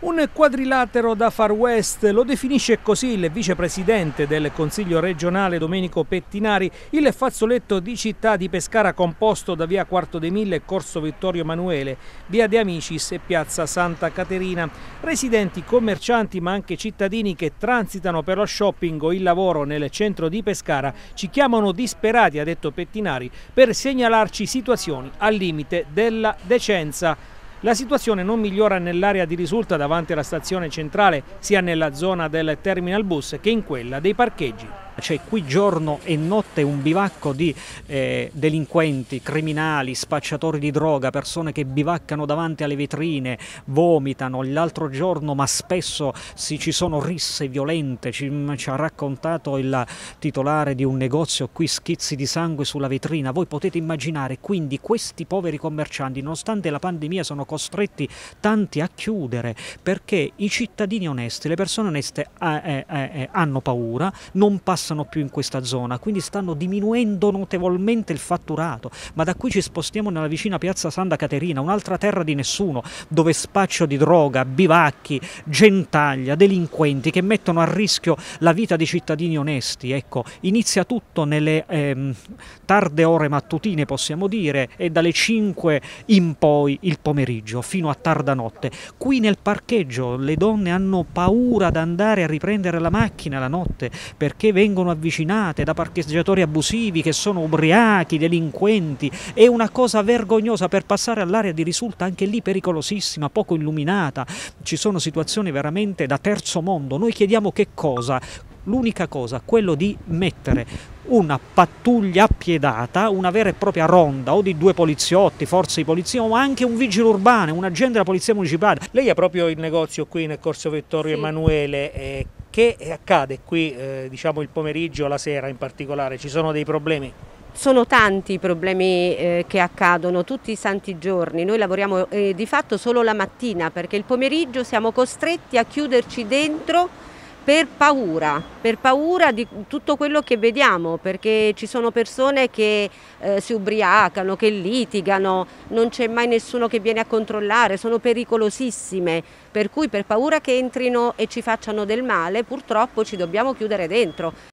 Un quadrilatero da far west lo definisce così il vicepresidente del Consiglio regionale Domenico Pettinari, il fazzoletto di città di Pescara composto da via Quarto dei Mille, e Corso Vittorio Emanuele, via De Amicis e piazza Santa Caterina. Residenti, commercianti ma anche cittadini che transitano per lo shopping o il lavoro nel centro di Pescara ci chiamano disperati, ha detto Pettinari, per segnalarci situazioni al limite della decenza. La situazione non migliora nell'area di risulta davanti alla stazione centrale, sia nella zona del terminal bus che in quella dei parcheggi c'è cioè, qui giorno e notte un bivacco di eh, delinquenti, criminali, spacciatori di droga, persone che bivaccano davanti alle vetrine, vomitano l'altro giorno, ma spesso si, ci sono risse violente, ci, mm, ci ha raccontato il titolare di un negozio qui schizzi di sangue sulla vetrina. Voi potete immaginare quindi questi poveri commercianti, nonostante la pandemia, sono costretti tanti a chiudere perché i cittadini onesti, le persone oneste eh, eh, eh, eh hanno paura, non passano passano più in questa zona, quindi stanno diminuendo notevolmente il fatturato, ma da qui ci spostiamo nella vicina piazza Santa Caterina, un'altra terra di nessuno, dove spaccio di droga, bivacchi, gentaglia, delinquenti che mettono a rischio la vita di cittadini onesti. Ecco, inizia tutto nelle ehm, tarde ore mattutine, possiamo dire, e dalle 5 in poi il pomeriggio, fino a tarda notte. Qui nel parcheggio le donne hanno paura ad andare a riprendere la macchina la notte perché vengono vengono avvicinate da parcheggiatori abusivi che sono ubriachi, delinquenti, è una cosa vergognosa per passare all'area di risulta anche lì pericolosissima, poco illuminata, ci sono situazioni veramente da terzo mondo, noi chiediamo che cosa? L'unica cosa, quello di mettere una pattuglia appiedata, una vera e propria ronda o di due poliziotti, forze di polizia, o anche un vigile urbano, un agente della polizia municipale. Lei ha proprio il negozio qui nel corso Vittorio sì. Emanuele. Eh, che accade qui, eh, diciamo il pomeriggio, la sera in particolare? Ci sono dei problemi? Sono tanti i problemi eh, che accadono tutti i santi giorni, noi lavoriamo eh, di fatto solo la mattina perché il pomeriggio siamo costretti a chiuderci dentro per paura, per paura di tutto quello che vediamo, perché ci sono persone che eh, si ubriacano, che litigano, non c'è mai nessuno che viene a controllare, sono pericolosissime, per cui per paura che entrino e ci facciano del male purtroppo ci dobbiamo chiudere dentro.